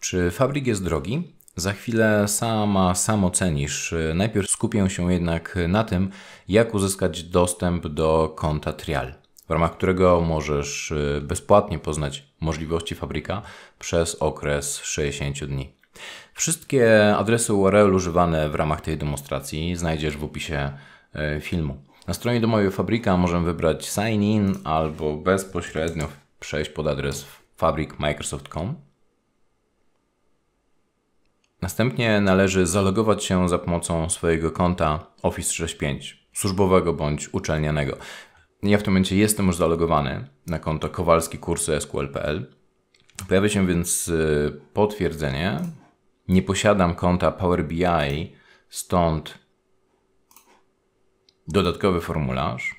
Czy fabryk jest drogi? Za chwilę sama sam ocenisz. Najpierw skupię się jednak na tym, jak uzyskać dostęp do konta Trial, w ramach którego możesz y, bezpłatnie poznać możliwości fabryka przez okres 60 dni. Wszystkie adresy URL używane w ramach tej demonstracji znajdziesz w opisie y, filmu. Na stronie do mojej fabryka możemy wybrać sign in albo bezpośrednio przejść pod adres fabrikmicrosoft.com. Następnie należy zalogować się za pomocą swojego konta Office 365, służbowego bądź uczelnianego. Ja w tym momencie jestem już zalogowany na konto Kowalski Kursy SQL.pl. Pojawia się więc y, potwierdzenie. Nie posiadam konta Power BI, stąd dodatkowy formularz.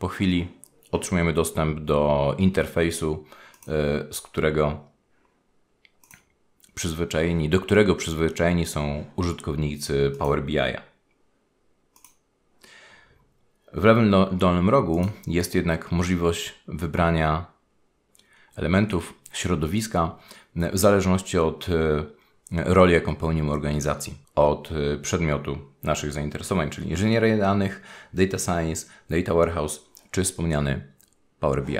Po chwili otrzymujemy dostęp do interfejsu, y, z którego przyzwyczajeni, do którego przyzwyczajeni są użytkownicy Power BI. W lewym dolnym rogu jest jednak możliwość wybrania elementów środowiska w zależności od y, roli, jaką pełnimy organizacji, od y, przedmiotu naszych zainteresowań, czyli inżynieria danych, data science, data warehouse czy wspomniany Power BI.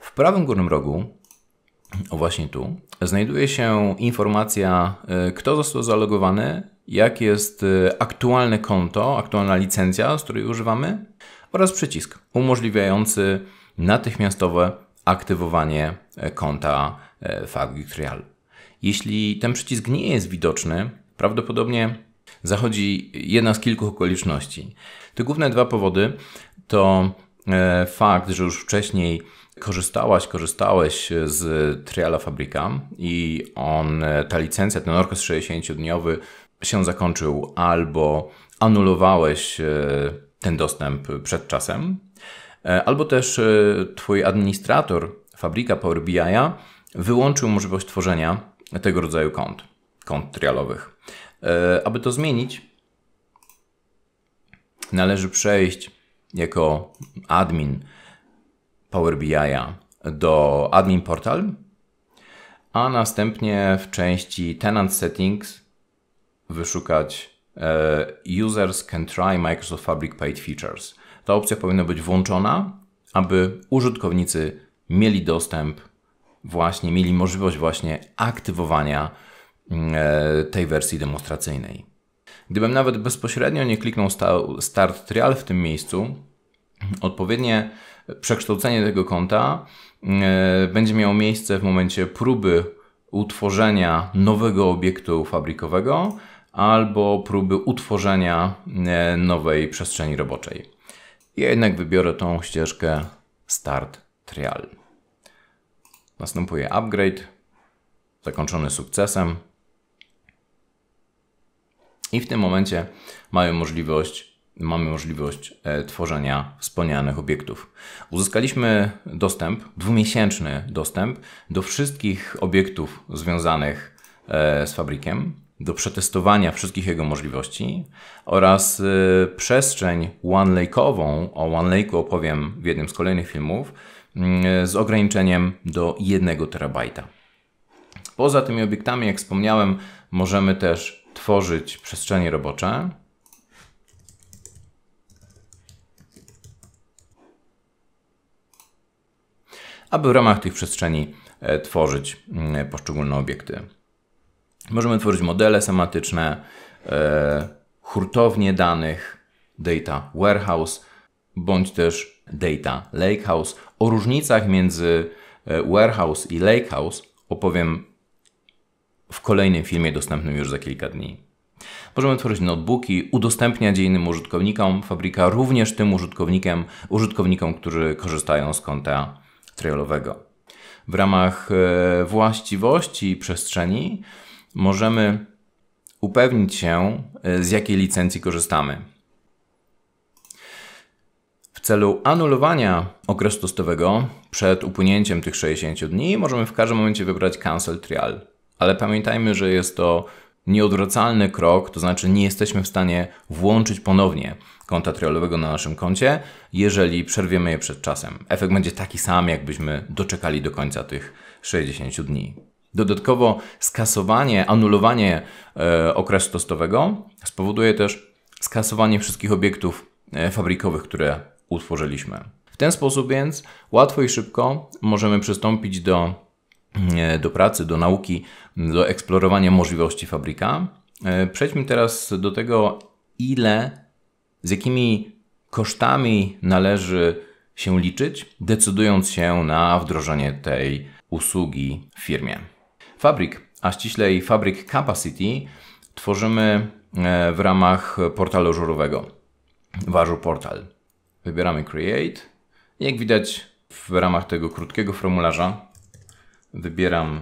W prawym górnym rogu, o właśnie tu, znajduje się informacja, y, kto został zalogowany, jak jest y, aktualne konto, aktualna licencja, z której używamy, oraz przycisk umożliwiający natychmiastowe aktywowanie e, konta e, trial. Jeśli ten przycisk nie jest widoczny, prawdopodobnie zachodzi jedna z kilku okoliczności. Te główne dwa powody to E, fakt, że już wcześniej korzystałaś, korzystałeś e, z Triala Fabrika i on, e, ta licencja, ten okres 60-dniowy się zakończył albo anulowałeś ten dostęp przed czasem, albo też twój administrator Fabryka Power BI'a wyłączył możliwość tworzenia tego rodzaju kont, kont trialowych. Aby to zmienić, należy przejść jako admin Power BI'a do admin portal, a następnie w części tenant settings wyszukać e, users can try Microsoft Fabric Paid Features. Ta opcja powinna być włączona, aby użytkownicy mieli dostęp właśnie, mieli możliwość właśnie aktywowania mm, e, tej wersji demonstracyjnej. Gdybym nawet bezpośrednio nie kliknął Start Trial w tym miejscu, odpowiednie przekształcenie tego konta e, będzie miało miejsce w momencie próby utworzenia nowego obiektu fabrykowego albo próby utworzenia e, nowej przestrzeni roboczej. Ja jednak wybiorę tą ścieżkę Start Trial. Następuje upgrade, zakończony sukcesem. I w tym momencie mają możliwość, mamy możliwość e, tworzenia wspomnianych obiektów. Uzyskaliśmy dostęp, dwumiesięczny dostęp do wszystkich obiektów związanych e, z fabrykiem, do przetestowania wszystkich jego możliwości oraz e, przestrzeń One Lake'ową, o One Lake'u opowiem w jednym z kolejnych filmów, mm, z ograniczeniem do 1 terabajta. Poza tymi obiektami, jak wspomniałem, możemy też tworzyć przestrzenie robocze. aby w ramach tych przestrzeni e, tworzyć mm, e, poszczególne obiekty. Możemy tworzyć modele sematyczne, e, hurtownie danych, data warehouse, bądź też data lakehouse. O różnicach między warehouse i lakehouse opowiem w kolejnym filmie dostępnym już za kilka dni. Możemy tworzyć notebooki, udostępniać je innym użytkownikom. Fabryka również tym użytkownikiem, użytkownikom, którzy korzystają z konta trialowego. W ramach e, właściwości przestrzeni możemy upewnić się, e, z jakiej licencji korzystamy. W celu anulowania okresu testowego przed upłynięciem tych 60 dni możemy w każdym momencie wybrać Cancel Trial. Ale pamiętajmy, że jest to nieodwracalny krok, to znaczy nie jesteśmy w stanie włączyć ponownie konta trialowego na naszym koncie, jeżeli przerwiemy je przed czasem. Efekt będzie taki sam, jakbyśmy doczekali do końca tych 60 dni. Dodatkowo skasowanie, anulowanie e, okresu testowego spowoduje też skasowanie wszystkich obiektów e, fabrykowych, które utworzyliśmy. W ten sposób więc łatwo i szybko możemy przystąpić do E, do pracy, do nauki, do eksplorowania możliwości fabryka. E, przejdźmy teraz do tego, ile, z jakimi kosztami należy się liczyć, decydując się na wdrożenie tej usługi w firmie. Fabryk, a ściślej Fabryk Capacity, tworzymy e, w ramach portalu żurowego. Ważu Portal. Wybieramy Create. Jak widać, w ramach tego krótkiego formularza Wybieram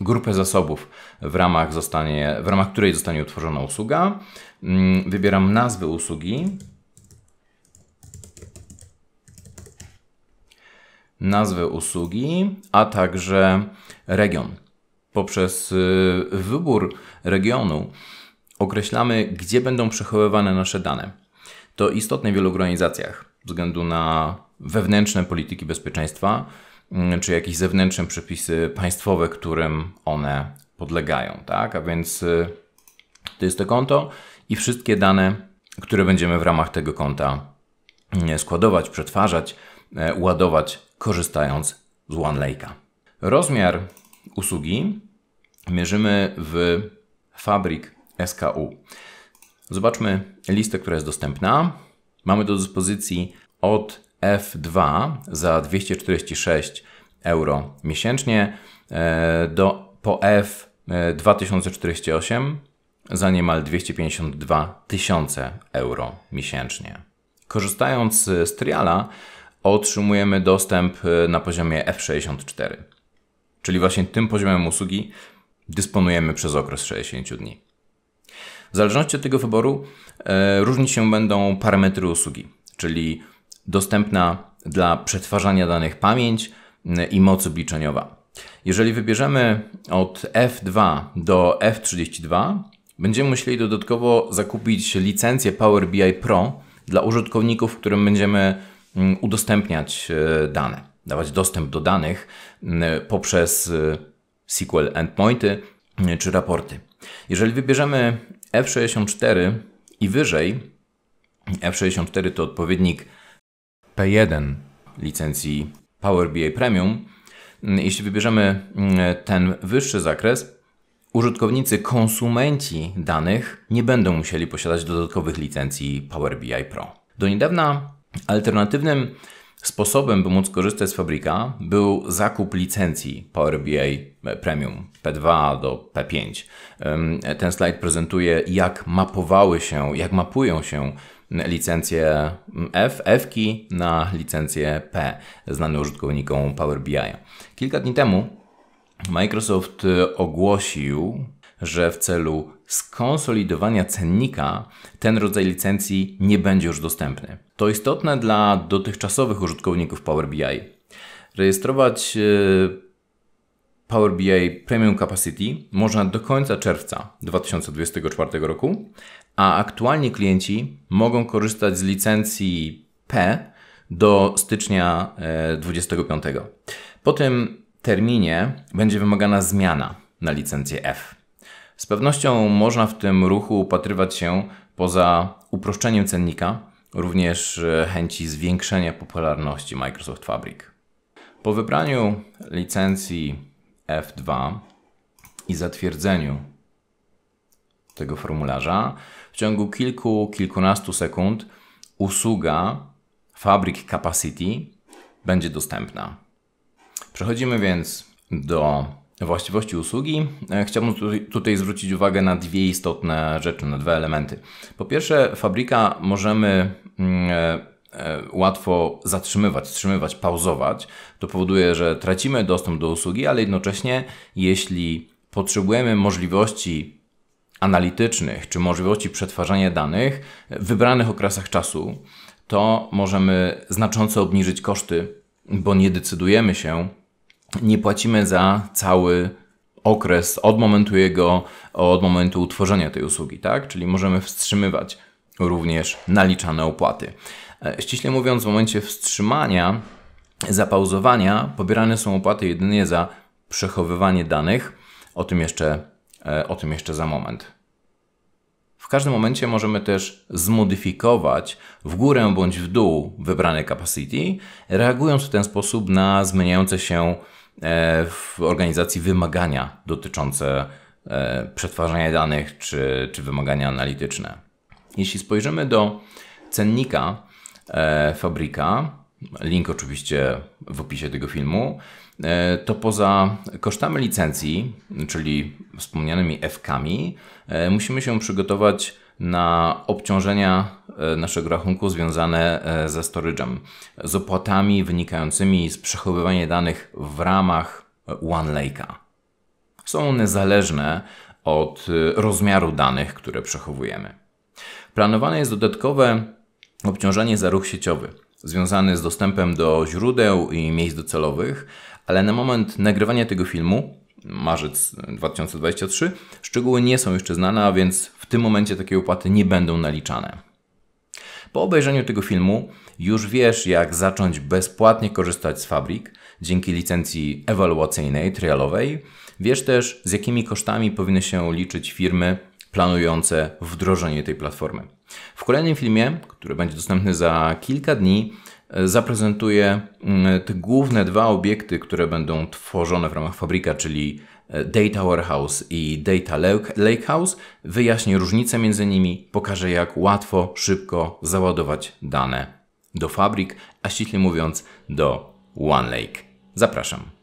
grupę zasobów, w ramach, zostanie, w ramach której zostanie utworzona usługa. Mm, wybieram nazwę usługi. Nazwę usługi, a także region. Poprzez y, wybór regionu określamy, gdzie będą przechowywane nasze dane. To istotne w wielu organizacjach względu na wewnętrzne polityki bezpieczeństwa mm, czy jakieś zewnętrzne przepisy państwowe, którym one podlegają, tak? A więc y, to jest to konto i wszystkie dane, które będziemy w ramach tego konta mm, składować, przetwarzać, e, ładować, korzystając z OneLake'a. Rozmiar usługi mierzymy w Fabric SKU. Zobaczmy listę, która jest dostępna. Mamy do dyspozycji od F2 za 246 euro miesięcznie e, do po F 2048 e, za niemal 252 tysiące euro miesięcznie. Korzystając z triala otrzymujemy dostęp e, na poziomie F64, czyli właśnie tym poziomem usługi dysponujemy przez okres 60 dni. W zależności od tego wyboru e, różnić się będą parametry usługi, czyli dostępna dla przetwarzania danych pamięć e, i moc obliczeniowa. Jeżeli wybierzemy od F2 do F32, będziemy musieli dodatkowo zakupić licencję Power BI Pro dla użytkowników, którym będziemy mm, udostępniać e, dane, dawać dostęp do danych mm, poprzez e, SQL endpointy czy raporty. Jeżeli wybierzemy F64 i wyżej, F64 to odpowiednik P1 licencji Power BI Premium, mm, jeśli wybierzemy mm, ten wyższy zakres, użytkownicy, konsumenci danych nie będą musieli posiadać dodatkowych licencji Power BI Pro. Do niedawna alternatywnym Sposobem, by móc korzystać z fabryka, był zakup licencji Power BI e, Premium P2 do P5. Ten slajd prezentuje, jak mapowały się, jak mapują się licencje F, f na licencje P, znane użytkownikom Power Kilka dni temu Microsoft e, ogłosił że w celu skonsolidowania cennika ten rodzaj licencji nie będzie już dostępny. To istotne dla dotychczasowych użytkowników Power BI. Rejestrować e, Power BI Premium Capacity można do końca czerwca 2024 roku, a aktualnie klienci mogą korzystać z licencji P do stycznia 2025. E, po tym terminie będzie wymagana zmiana na licencję F. Z pewnością można w tym ruchu upatrywać się poza uproszczeniem cennika, również e, chęci zwiększenia popularności Microsoft Fabric. Po wybraniu licencji F2 i zatwierdzeniu tego formularza, w ciągu kilku, kilkunastu sekund usługa Fabric Capacity będzie dostępna. Przechodzimy więc do właściwości usługi, e, chciałbym tutaj zwrócić uwagę na dwie istotne rzeczy, na dwa elementy. Po pierwsze, fabryka możemy mm, e, e, łatwo zatrzymywać, wstrzymywać, pauzować. To powoduje, że tracimy dostęp do usługi, ale jednocześnie, jeśli potrzebujemy możliwości analitycznych czy możliwości przetwarzania danych w wybranych okresach czasu, to możemy znacząco obniżyć koszty, bo nie decydujemy się nie płacimy za cały okres od momentu jego, od momentu utworzenia tej usługi, tak? Czyli możemy wstrzymywać również naliczane opłaty. E, ściśle mówiąc, w momencie wstrzymania, zapauzowania pobierane są opłaty jedynie za przechowywanie danych. O tym jeszcze, e, o tym jeszcze za moment. W każdym momencie możemy też zmodyfikować w górę bądź w dół wybrane capacity, reagując w ten sposób na zmieniające się E, w organizacji wymagania dotyczące e, przetwarzania danych czy, czy wymagania analityczne. Jeśli spojrzymy do cennika e, Fabryka, link oczywiście w opisie tego filmu, to poza kosztami licencji, czyli wspomnianymi F-kami, musimy się przygotować na obciążenia e, naszego rachunku związane e, ze storage'em, z opłatami wynikającymi z przechowywania danych w ramach e, OneLake'a. Są one zależne od rozmiaru danych, które przechowujemy. Planowane jest dodatkowe obciążenie za ruch sieciowy, związany z dostępem do źródeł i miejsc docelowych, ale na moment nagrywania tego filmu marzec 2023. Szczegóły nie są jeszcze znane, a więc w tym momencie takie opłaty nie będą naliczane. Po obejrzeniu tego filmu już wiesz, jak zacząć bezpłatnie korzystać z fabrik dzięki licencji ewaluacyjnej, trialowej. Wiesz też, z jakimi kosztami powinny się liczyć firmy planujące wdrożenie tej platformy. W kolejnym filmie, który będzie dostępny za kilka dni, E, zaprezentuję mm, te główne dwa obiekty, które będą tworzone w ramach fabryka, czyli e, Data Warehouse i Data Lakehouse. Wyjaśnię różnicę między nimi, pokażę jak łatwo, szybko załadować dane do fabryk, a ściśle mówiąc do OneLake. Zapraszam.